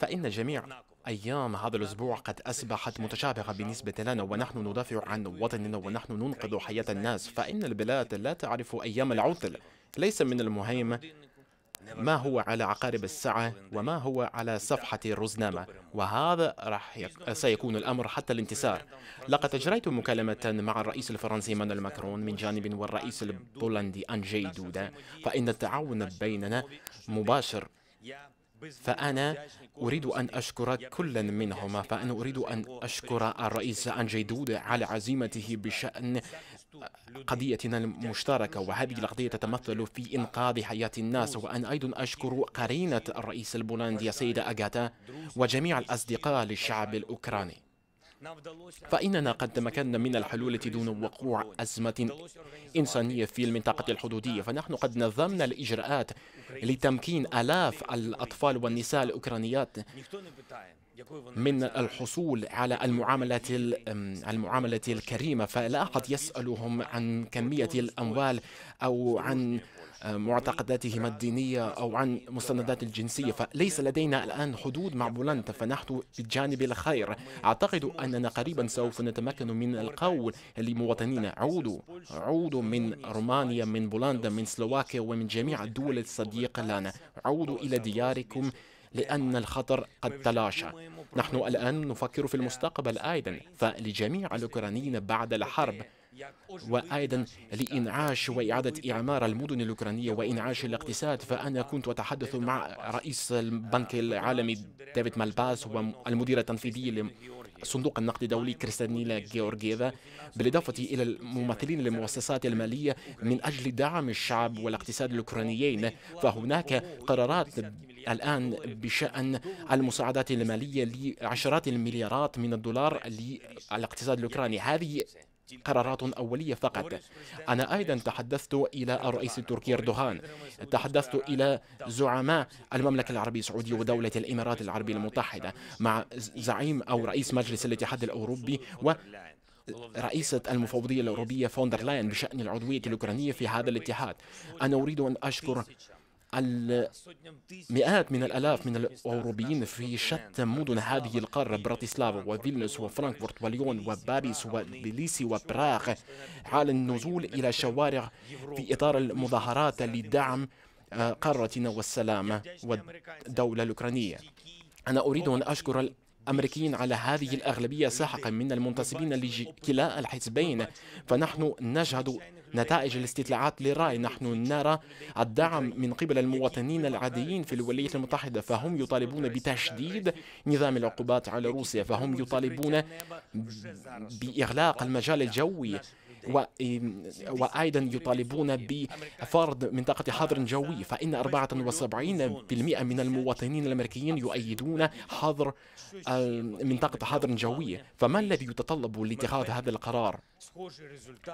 فإن جميع أيام هذا الأسبوع قد أصبحت متشابهة بالنسبة لنا ونحن ندافع عن وطننا ونحن ننقذ حياة الناس فإن البلاد لا تعرف أيام العطل ليس من المهم ما هو على عقارب الساعة وما هو على صفحة الرزنامة وهذا راح يك... سيكون الأمر حتى الانتصار لقد أجريت مكالمة مع الرئيس الفرنسي مانويل ماكرون من جانب والرئيس البولندي أنجي دودا فإن التعاون بيننا مباشر فأنا أريد أن أشكر كل منهما فأنا أريد أن أشكر الرئيس أنجي دود على عزيمته بشأن قضيتنا المشتركة وهذه القضية تتمثل في إنقاذ حياة الناس وأنا أيضا أشكر قرينة الرئيس البولندي السيدة أغاتا وجميع الأصدقاء للشعب الأوكراني فإننا قد تمكنا من الحلول دون وقوع أزمة إنسانية في المنطقة الحدودية فنحن قد نظمنا الإجراءات لتمكين آلاف الأطفال والنساء الأوكرانيات من الحصول على المعاملة المعاملة الكريمة فلا أحد يسألهم عن كمية الأموال أو عن معتقداتهم الدينية أو عن مستندات الجنسية فليس لدينا الآن حدود مع بولندا فنحن بجانب الخير أعتقد أننا قريبا سوف نتمكن من القول لمواطنينا عودوا عودوا من رومانيا من بولندا من سلوفاكيا ومن جميع الدول الصديقة لنا عودوا إلى دياركم لأن الخطر قد تلاشى نحن الآن نفكر في المستقبل أيضا فلجميع الأوكرانيين بعد الحرب وأيضا لإنعاش وإعادة إعمار المدن الأوكرانية وإنعاش الاقتصاد فأنا كنت أتحدث مع رئيس البنك العالمي ديفيد مالباس والمدير التنفيذي لصندوق النقد الدولي كريستانيلا جيورجيفا بالإضافة إلى الممثلين للمؤسسات المالية من أجل دعم الشعب والاقتصاد الأوكرانيين فهناك قرارات الآن بشأن المساعدات المالية لعشرات المليارات من الدولار للاقتصاد الأوكراني هذه قرارات أولية فقط أنا أيضا تحدثت إلى الرئيس التركي أردوغان تحدثت إلى زعماء المملكة العربية السعودية ودولة الإمارات العربية المتحدة مع زعيم أو رئيس مجلس الاتحاد الأوروبي و رئيسة المفوضية الأوروبية فوندر لاين بشأن العضوية الأوكرانية في هذا الاتحاد أنا أريد أن أشكر المئات من الآلاف من الأوروبيين في شتى مدن هذه القارة براتيسلافا وفيلنس وفرانكفورت وليون وباريس وبليسي وبراغ على النزول إلى الشوارع في إطار المظاهرات لدعم آه، قارتنا والسلام والدولة الأوكرانية أنا أريد أن أشكر أمريكيين على هذه الأغلبية ساحقا من المنتسبين لكلا الحزبين فنحن نجهد نتائج الاستطلاعات للرأي نحن نرى الدعم من قبل المواطنين العاديين في الولايات المتحدة فهم يطالبون بتشديد نظام العقوبات على روسيا فهم يطالبون بإغلاق المجال الجوي وأيضا يطالبون بفرض منطقة حظر جوي فإن 74% من المواطنين الأمريكيين يؤيدون حظر منطقة حظر جوي فما الذي يتطلب لاتخاذ هذا القرار؟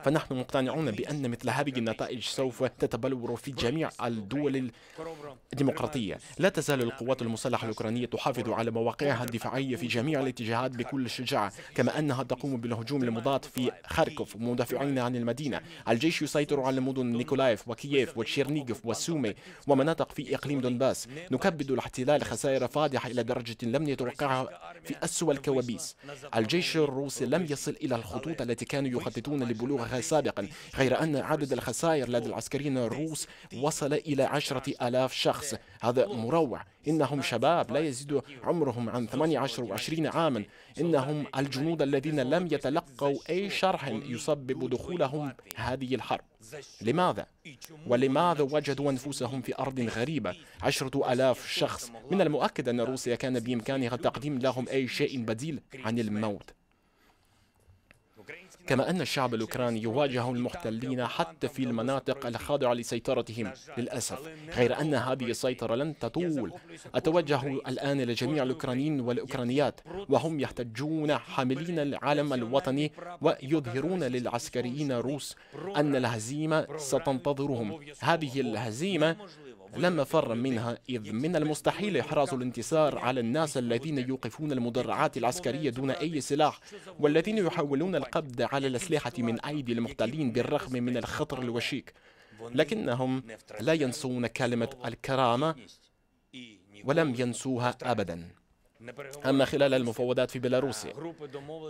فنحن مقتنعون بأن مثل هذه النتائج سوف تتبلور في جميع الدول الديمقراطية لا تزال القوات المسلحة الأوكرانية تحافظ على مواقعها الدفاعية في جميع الاتجاهات بكل شجاعة كما أنها تقوم بالهجوم المضاد في خاركوف مدافع المدافعين عن المدينة الجيش يسيطر على مدن نيكولايف وكييف وتشيرنيغف وسومي ومناطق في إقليم دونباس نكبد الاحتلال خسائر فادحة إلى درجة لم يتوقعها في أسوأ الكوابيس الجيش الروسي لم يصل إلى الخطوط التي كانوا يخططون لبلوغها سابقا غير أن عدد الخسائر لدى العسكريين الروس وصل إلى عشرة آلاف شخص هذا مروع إنهم شباب لا يزيد عمرهم عن 18 و 20 عاما إنهم الجنود الذين لم يتلقوا أي شرح يسبب دخولهم هذه الحرب لماذا؟ ولماذا وجدوا أنفسهم في أرض غريبة عشرة ألاف شخص من المؤكد أن روسيا كان بإمكانها تقديم لهم أي شيء بديل عن الموت كما أن الشعب الأوكراني يواجه المحتلين حتى في المناطق الخاضعة لسيطرتهم للأسف غير أن هذه السيطرة لن تطول أتوجه الآن إلى جميع الأوكرانيين والأوكرانيات وهم يحتجون حاملين العلم الوطني ويظهرون للعسكريين الروس أن الهزيمة ستنتظرهم هذه الهزيمة لم فرا منها إذ من المستحيل إحراز الانتصار على الناس الذين يوقفون المدرعات العسكرية دون أي سلاح والذين يحاولون القبض على الأسلحة من أيدي المحتلين بالرغم من الخطر الوشيك لكنهم لا ينسون كلمة الكرامة ولم ينسوها أبداً أما خلال المفاوضات في بيلاروسيا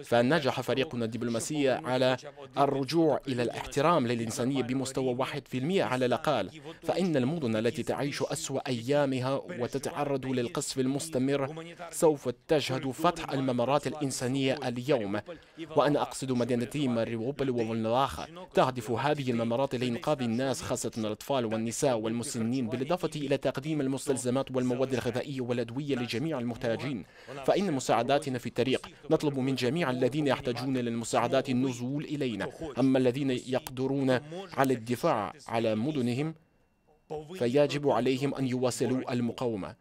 فنجح فريقنا الدبلوماسي على الرجوع إلى الاحترام للإنسانية بمستوى 1% على الأقل فإن المدن التي تعيش أسوأ أيامها وتتعرض للقصف المستمر سوف تشهد فتح الممرات الإنسانية اليوم وأنا أقصد مدينتي ماريوبل وولنراخا تهدف هذه الممرات لإنقاذ الناس خاصة الأطفال والنساء والمسنين بالإضافة إلى تقديم المستلزمات والمواد الغذائية والأدوية لجميع المحتاجين فإن مساعداتنا في الطريق نطلب من جميع الذين يحتاجون للمساعدات النزول إلينا أما الذين يقدرون على الدفاع على مدنهم فيجب عليهم أن يواصلوا المقاومة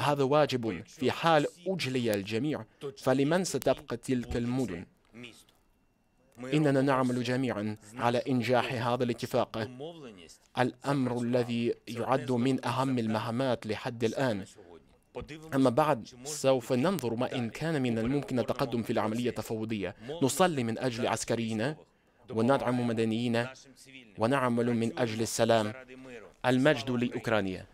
هذا واجب في حال أجلي الجميع فلمن ستبقى تلك المدن؟ إننا نعمل جميعا على إنجاح هذا الاتفاق الأمر الذي يعد من أهم المهمات لحد الآن أما بعد سوف ننظر ما إن كان من الممكن التقدم في العملية التفاوضية نصلي من أجل عسكرينا وندعم مدنيين ونعمل من أجل السلام المجد لأوكرانيا